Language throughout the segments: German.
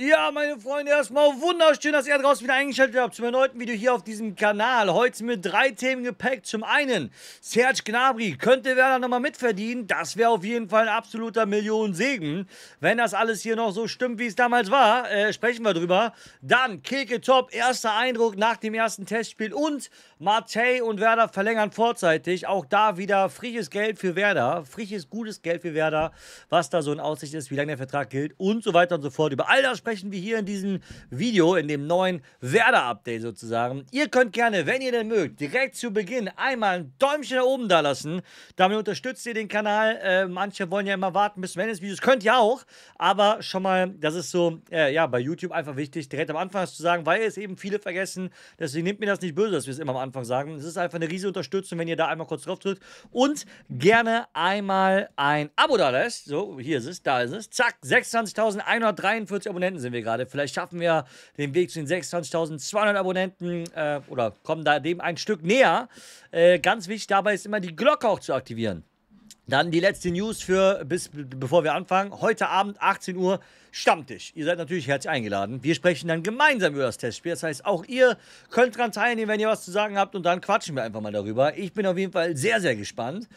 Ja, meine Freunde, erstmal wunderschön, dass ihr draußen wieder eingeschaltet habt zum erneuten Video hier auf diesem Kanal. Heute mit drei Themen gepackt. Zum einen, Serge Gnabry könnte Werder nochmal mitverdienen. Das wäre auf jeden Fall ein absoluter Millionensegen. Wenn das alles hier noch so stimmt, wie es damals war, äh, sprechen wir drüber. Dann, Keke Top, erster Eindruck nach dem ersten Testspiel. Und Matei und Werder verlängern vorzeitig. Auch da wieder frisches Geld für Werder. Frisches, gutes Geld für Werder. Was da so in Aussicht ist, wie lange der Vertrag gilt und so weiter und so fort. Über all das sprechen besprechen wir hier in diesem Video, in dem neuen Werder-Update sozusagen. Ihr könnt gerne, wenn ihr denn mögt, direkt zu Beginn einmal ein Däumchen da oben da lassen. Damit unterstützt ihr den Kanal. Äh, manche wollen ja immer warten bis zum Ende des Videos. Könnt ihr auch. Aber schon mal, das ist so, äh, ja, bei YouTube einfach wichtig, direkt am Anfang das zu sagen, weil es eben viele vergessen. Deswegen nehmt mir das nicht böse, dass wir es immer am Anfang sagen. Es ist einfach eine riesige Unterstützung, wenn ihr da einmal kurz drauf drückt. Und gerne einmal ein Abo da lässt. So, hier ist es, da ist es. Zack, 26.143 Abonnenten Abonnenten sind wir gerade. Vielleicht schaffen wir den Weg zu den 26.200 Abonnenten äh, oder kommen da dem ein Stück näher. Äh, ganz wichtig dabei ist immer die Glocke auch zu aktivieren. Dann die letzte News für, bis, bevor wir anfangen. Heute Abend, 18 Uhr, Stammtisch. Ihr seid natürlich herzlich eingeladen. Wir sprechen dann gemeinsam über das Testspiel. Das heißt, auch ihr könnt daran teilnehmen, wenn ihr was zu sagen habt. Und dann quatschen wir einfach mal darüber. Ich bin auf jeden Fall sehr, sehr gespannt.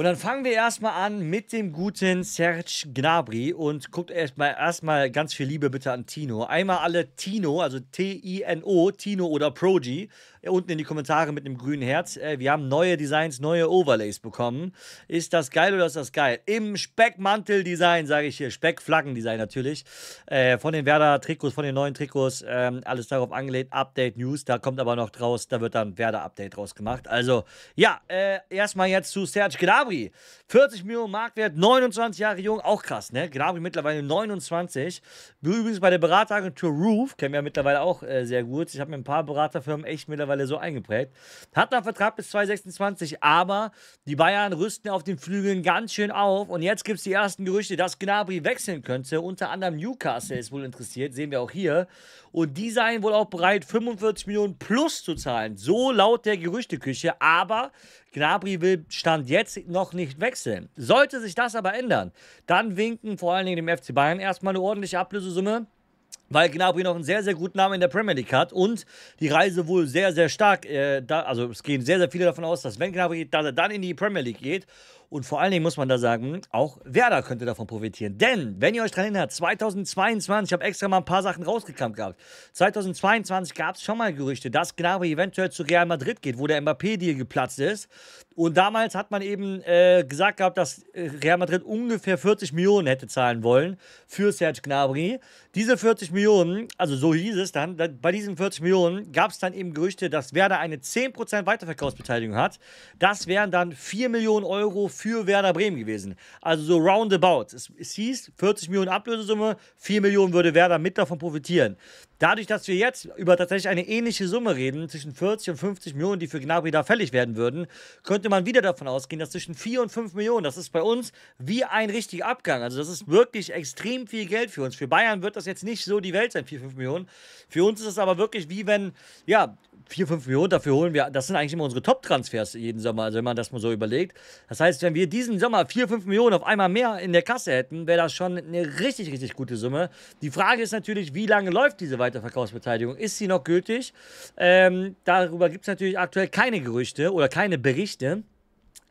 Und dann fangen wir erstmal an mit dem guten Serge Gnabry und guckt erstmal erstmal ganz viel Liebe bitte an Tino. Einmal alle Tino, also T-I-N-O, Tino oder Proji. Äh, unten in die Kommentare mit einem grünen Herz. Äh, wir haben neue Designs, neue Overlays bekommen. Ist das geil oder ist das geil? Im Speckmantel-Design, sage ich hier. Speckflaggen-Design natürlich. Äh, von den Werder-Trikots, von den neuen Trikots. Ähm, alles darauf angelegt. Update News. Da kommt aber noch draus. Da wird dann Werder-Update draus gemacht. Also, ja, äh, erstmal jetzt zu Serge Gnabry. 40 Millionen Marktwert, 29 Jahre jung. Auch krass, ne? Gnabry mittlerweile 29. Übrigens bei der Berateragentur Roof, kennen wir ja mittlerweile auch äh, sehr gut. Ich habe mir ein paar Beraterfirmen echt mittlerweile mittlerweile so eingeprägt. Hat einen Vertrag bis 2026, aber die Bayern rüsten auf den Flügeln ganz schön auf. Und jetzt gibt es die ersten Gerüchte, dass Gnabry wechseln könnte. Unter anderem Newcastle ist wohl interessiert, sehen wir auch hier. Und die seien wohl auch bereit, 45 Millionen plus zu zahlen. So laut der Gerüchteküche. Aber Gnabry will Stand jetzt noch nicht wechseln. Sollte sich das aber ändern, dann winken vor allen Dingen dem FC Bayern erstmal eine ordentliche Ablösesumme weil Gnabry noch einen sehr, sehr guten Namen in der Premier League hat und die Reise wohl sehr, sehr stark, äh, da, also es gehen sehr, sehr viele davon aus, dass wenn Gnabry dass er dann in die Premier League geht und vor allen Dingen muss man da sagen, auch Werder könnte davon profitieren. Denn, wenn ihr euch daran erinnert, 2022, ich habe extra mal ein paar Sachen rausgekramt gehabt, 2022 gab es schon mal Gerüchte, dass Gnabry eventuell zu Real Madrid geht, wo der Mbappé-Deal geplatzt ist. Und damals hat man eben äh, gesagt gehabt, dass äh, Real Madrid ungefähr 40 Millionen hätte zahlen wollen für Serge Gnabry. Diese 40 Millionen, also so hieß es dann, bei diesen 40 Millionen gab es dann eben Gerüchte, dass Werder eine 10% Weiterverkaufsbeteiligung hat. Das wären dann 4 Millionen Euro für Werder Bremen gewesen. Also so roundabout. Es, es hieß 40 Millionen Ablösesumme, 4 Millionen würde Werder mit davon profitieren. Dadurch, dass wir jetzt über tatsächlich eine ähnliche Summe reden, zwischen 40 und 50 Millionen, die für Gnabry da fällig werden würden, könnte man wieder davon ausgehen, dass zwischen 4 und 5 Millionen, das ist bei uns wie ein richtiger Abgang. Also das ist wirklich extrem viel Geld für uns. Für Bayern wird das jetzt nicht so die Welt sein, 4, 5 Millionen. Für uns ist es aber wirklich wie wenn, ja, 4, 5 Millionen dafür holen wir, das sind eigentlich immer unsere Top-Transfers jeden Sommer, also wenn man das mal so überlegt. Das heißt, wenn wir diesen Sommer 4, 5 Millionen auf einmal mehr in der Kasse hätten, wäre das schon eine richtig, richtig gute Summe. Die Frage ist natürlich, wie lange läuft diese Weiterverkaufsbeteiligung? Ist sie noch gültig? Ähm, darüber gibt es natürlich aktuell keine Gerüchte oder keine Berichte.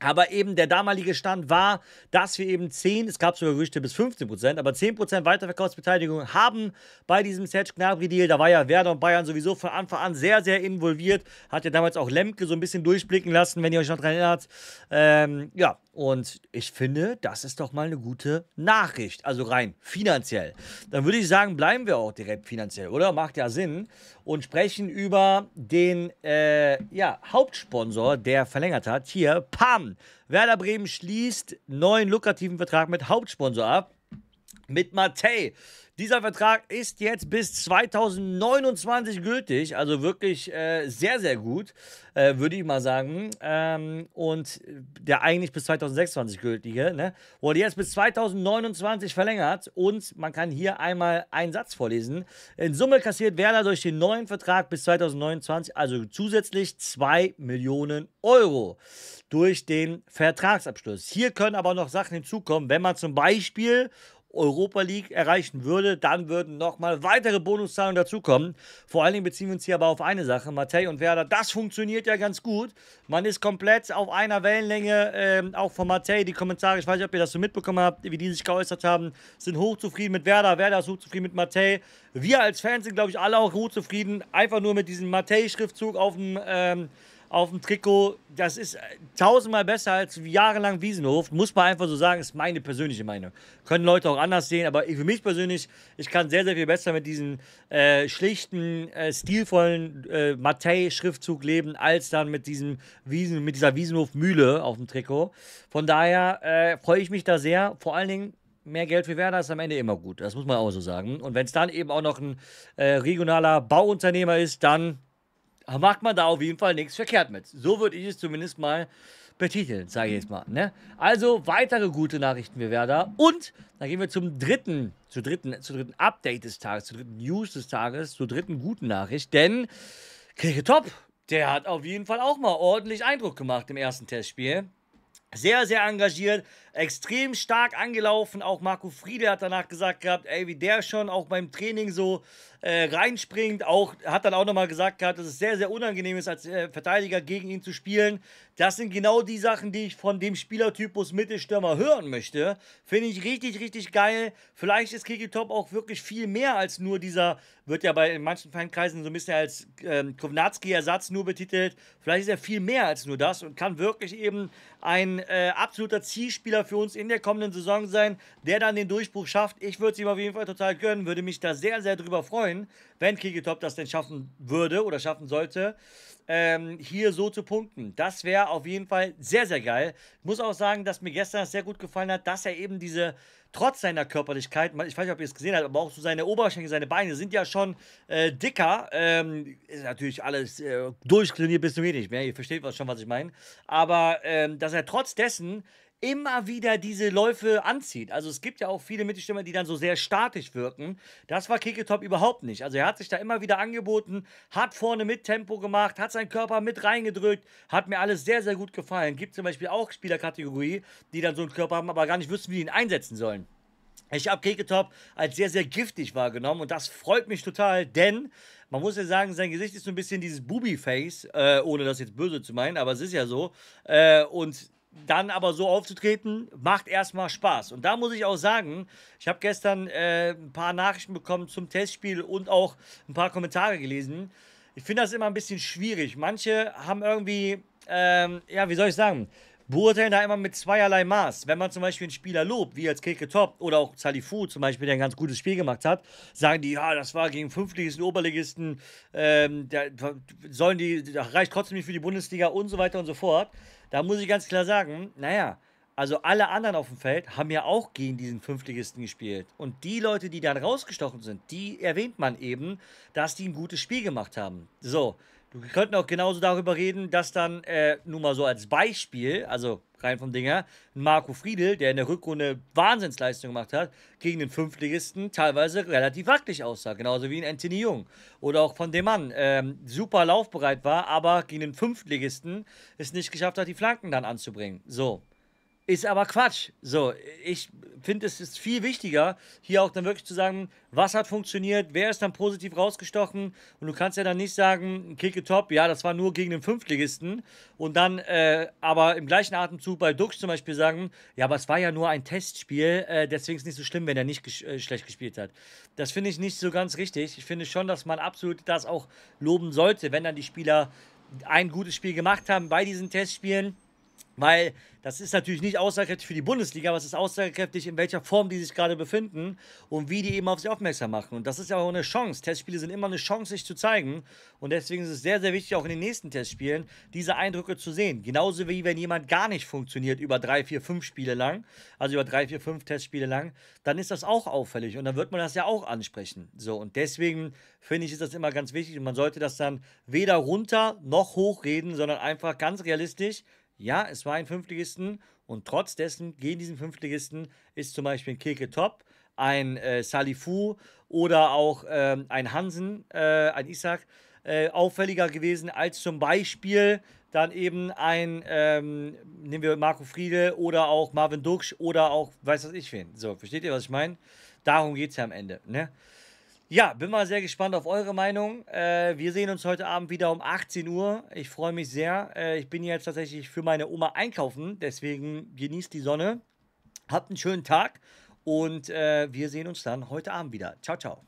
Aber eben der damalige Stand war, dass wir eben 10, es gab sogar Gerüchte bis 15 Prozent, aber 10 Prozent Weiterverkaufsbeteiligung haben bei diesem Serge Gnabry-Deal. Da war ja Werder und Bayern sowieso von Anfang an sehr, sehr involviert. Hat ja damals auch Lemke so ein bisschen durchblicken lassen, wenn ihr euch noch daran erinnert. Ähm, ja, und ich finde, das ist doch mal eine gute Nachricht. Also rein finanziell. Dann würde ich sagen, bleiben wir auch direkt finanziell, oder? Macht ja Sinn. Und sprechen über den äh, ja, Hauptsponsor, der verlängert hat. Hier, PAM. Werder Bremen schließt neuen lukrativen Vertrag mit Hauptsponsor ab mit Matei. Dieser Vertrag ist jetzt bis 2029 gültig, also wirklich äh, sehr, sehr gut, äh, würde ich mal sagen. Ähm, und der eigentlich bis 2026 gültige, ne? wurde jetzt bis 2029 verlängert und man kann hier einmal einen Satz vorlesen. In Summe kassiert Werder durch den neuen Vertrag bis 2029 also zusätzlich 2 Millionen Euro durch den Vertragsabschluss. Hier können aber noch Sachen hinzukommen, wenn man zum Beispiel Europa League erreichen würde, dann würden nochmal weitere Bonuszahlungen dazukommen. Vor allen Dingen beziehen wir uns hier aber auf eine Sache, Matej und Werder. Das funktioniert ja ganz gut. Man ist komplett auf einer Wellenlänge, ähm, auch von Matej. Die Kommentare, ich weiß nicht, ob ihr das so mitbekommen habt, wie die sich geäußert haben, sind hochzufrieden mit Werder. Werder ist hochzufrieden mit Matej. Wir als Fans sind, glaube ich, alle auch hochzufrieden. Einfach nur mit diesem Matej-Schriftzug auf dem... Ähm, auf dem Trikot. Das ist äh, tausendmal besser als jahrelang Wiesenhof. Muss man einfach so sagen, ist meine persönliche Meinung. Können Leute auch anders sehen, aber für mich persönlich, ich kann sehr, sehr viel besser mit diesem äh, schlichten, äh, stilvollen äh, Matei-Schriftzug leben, als dann mit, diesem Wiesen, mit dieser Wiesenhof-Mühle auf dem Trikot. Von daher äh, freue ich mich da sehr. Vor allen Dingen, mehr Geld für Werder ist am Ende immer gut. Das muss man auch so sagen. Und wenn es dann eben auch noch ein äh, regionaler Bauunternehmer ist, dann macht man da auf jeden Fall nichts verkehrt mit. So würde ich es zumindest mal betiteln, sage ich jetzt mal. Ne? Also weitere gute Nachrichten für Werder. Und dann gehen wir zum dritten, zur dritten, zur dritten Update des Tages, zur dritten News des Tages, zur dritten guten Nachricht. Denn Kirche Top, der hat auf jeden Fall auch mal ordentlich Eindruck gemacht im ersten Testspiel. Sehr, sehr engagiert, extrem stark angelaufen. Auch Marco Friede hat danach gesagt gehabt, ey, wie der schon auch beim Training so äh, reinspringt. Auch, hat dann auch nochmal gesagt gehabt, dass es sehr, sehr unangenehm ist, als äh, Verteidiger gegen ihn zu spielen. Das sind genau die Sachen, die ich von dem Spielertypus Mittelstürmer hören möchte. Finde ich richtig, richtig geil. Vielleicht ist Kiki Top auch wirklich viel mehr als nur dieser, wird ja bei in manchen Fankreisen so ein bisschen als ähm, Kovnatski-Ersatz nur betitelt. Vielleicht ist er viel mehr als nur das und kann wirklich eben ein äh, absoluter Zielspieler für uns in der kommenden Saison sein, der dann den Durchbruch schafft. Ich würde es ihm auf jeden Fall total gönnen, würde mich da sehr, sehr drüber freuen, wenn Kigetop das denn schaffen würde oder schaffen sollte, ähm, hier so zu punkten. Das wäre auf jeden Fall sehr, sehr geil. Ich muss auch sagen, dass mir gestern sehr gut gefallen hat, dass er eben diese, trotz seiner Körperlichkeit, ich weiß nicht, ob ihr es gesehen habt, aber auch so seine Oberschenkel, seine Beine sind ja schon äh, dicker. Ähm, ist natürlich alles äh, durchtrainiert bis zum Wenig mehr. Ihr versteht was schon, was ich meine. Aber ähm, dass er trotz dessen immer wieder diese Läufe anzieht. Also es gibt ja auch viele Mittelstürmer, die dann so sehr statisch wirken. Das war Keketop überhaupt nicht. Also er hat sich da immer wieder angeboten, hat vorne mit Tempo gemacht, hat seinen Körper mit reingedrückt, hat mir alles sehr, sehr gut gefallen. Gibt zum Beispiel auch Spielerkategorie, die dann so einen Körper haben, aber gar nicht wüssten, wie die ihn einsetzen sollen. Ich habe Keketop als sehr, sehr giftig wahrgenommen und das freut mich total, denn man muss ja sagen, sein Gesicht ist so ein bisschen dieses Booby-Face, äh, ohne das jetzt böse zu meinen, aber es ist ja so. Äh, und dann aber so aufzutreten, macht erstmal Spaß. Und da muss ich auch sagen, ich habe gestern äh, ein paar Nachrichten bekommen zum Testspiel und auch ein paar Kommentare gelesen. Ich finde das immer ein bisschen schwierig. Manche haben irgendwie, ähm, ja, wie soll ich sagen, beurteilen da immer mit zweierlei Maß. Wenn man zum Beispiel einen Spieler lobt, wie jetzt Keke Top oder auch Salifu zum Beispiel, der ein ganz gutes Spiel gemacht hat, sagen die, ja, das war gegen Fünftligisten, Oberligisten, ähm, da, sollen die, das reicht trotzdem nicht für die Bundesliga und so weiter und so fort. Da muss ich ganz klar sagen, naja, also alle anderen auf dem Feld haben ja auch gegen diesen Fünftligisten gespielt. Und die Leute, die dann rausgestochen sind, die erwähnt man eben, dass die ein gutes Spiel gemacht haben. So, wir könnten auch genauso darüber reden, dass dann, äh, nur mal so als Beispiel, also rein vom Dinger, Marco Friedel, der in der Rückrunde Wahnsinnsleistung gemacht hat, gegen den Fünftligisten teilweise relativ wackelig aussah. Genauso wie in Anthony Jung. Oder auch von dem Mann, ähm, super laufbereit war, aber gegen den Fünftligisten es nicht geschafft hat, die Flanken dann anzubringen. So. Ist aber Quatsch. So, ich finde, es ist viel wichtiger, hier auch dann wirklich zu sagen, was hat funktioniert, wer ist dann positiv rausgestochen. Und du kannst ja dann nicht sagen, Kicke top, ja, das war nur gegen den Fünftligisten. Und dann äh, aber im gleichen Atemzug bei Dux zum Beispiel sagen, ja, aber es war ja nur ein Testspiel, äh, deswegen ist es nicht so schlimm, wenn er nicht ges äh, schlecht gespielt hat. Das finde ich nicht so ganz richtig. Ich finde schon, dass man absolut das auch loben sollte, wenn dann die Spieler ein gutes Spiel gemacht haben bei diesen Testspielen weil das ist natürlich nicht aussagekräftig für die Bundesliga, aber es ist aussagekräftig, in welcher Form die sich gerade befinden und wie die eben auf sich aufmerksam machen. Und das ist ja auch eine Chance. Testspiele sind immer eine Chance, sich zu zeigen. Und deswegen ist es sehr, sehr wichtig, auch in den nächsten Testspielen diese Eindrücke zu sehen. Genauso wie wenn jemand gar nicht funktioniert über drei, vier, fünf Spiele lang, also über drei, vier, fünf Testspiele lang, dann ist das auch auffällig und dann wird man das ja auch ansprechen. So, und deswegen finde ich, ist das immer ganz wichtig und man sollte das dann weder runter noch hochreden, sondern einfach ganz realistisch ja, es war ein Fünftligisten und trotz dessen gegen diesen Fünftligisten ist zum Beispiel ein Kirke Top, ein äh, Salifu oder auch ähm, ein Hansen, äh, ein Isaac äh, auffälliger gewesen als zum Beispiel dann eben ein, ähm, nehmen wir Marco Friede oder auch Marvin Duksch oder auch, weiß was ich wen. So, versteht ihr, was ich meine? Darum geht es ja am Ende. Ne? Ja, bin mal sehr gespannt auf eure Meinung. Äh, wir sehen uns heute Abend wieder um 18 Uhr. Ich freue mich sehr. Äh, ich bin jetzt tatsächlich für meine Oma einkaufen, deswegen genießt die Sonne. Habt einen schönen Tag und äh, wir sehen uns dann heute Abend wieder. Ciao, ciao.